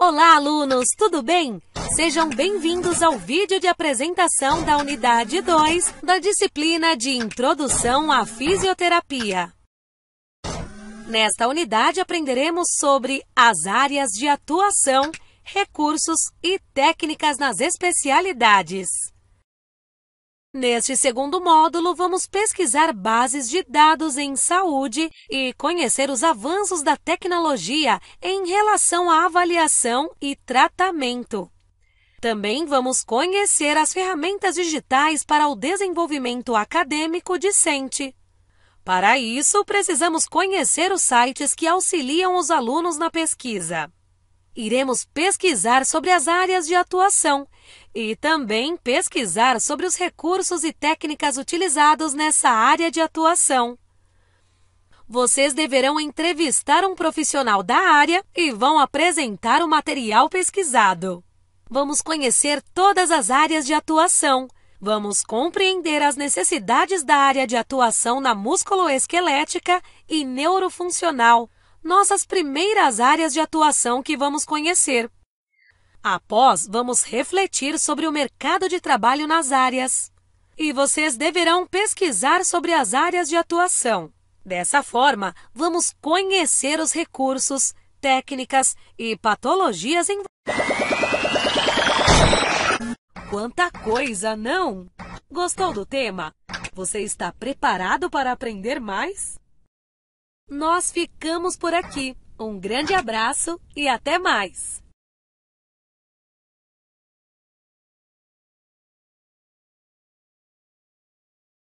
Olá, alunos, tudo bem? Sejam bem-vindos ao vídeo de apresentação da Unidade 2 da disciplina de Introdução à Fisioterapia. Nesta unidade, aprenderemos sobre as áreas de atuação, recursos e técnicas nas especialidades. Neste segundo módulo, vamos pesquisar bases de dados em saúde e conhecer os avanços da tecnologia em relação à avaliação e tratamento. Também vamos conhecer as ferramentas digitais para o desenvolvimento acadêmico discente. Para isso, precisamos conhecer os sites que auxiliam os alunos na pesquisa iremos pesquisar sobre as áreas de atuação e também pesquisar sobre os recursos e técnicas utilizados nessa área de atuação. Vocês deverão entrevistar um profissional da área e vão apresentar o material pesquisado. Vamos conhecer todas as áreas de atuação. Vamos compreender as necessidades da área de atuação na musculoesquelética e neurofuncional nossas primeiras áreas de atuação que vamos conhecer. Após, vamos refletir sobre o mercado de trabalho nas áreas. E vocês deverão pesquisar sobre as áreas de atuação. Dessa forma, vamos conhecer os recursos, técnicas e patologias em. Quanta coisa, não? Gostou do tema? Você está preparado para aprender mais? Nós ficamos por aqui. Um grande abraço e até mais!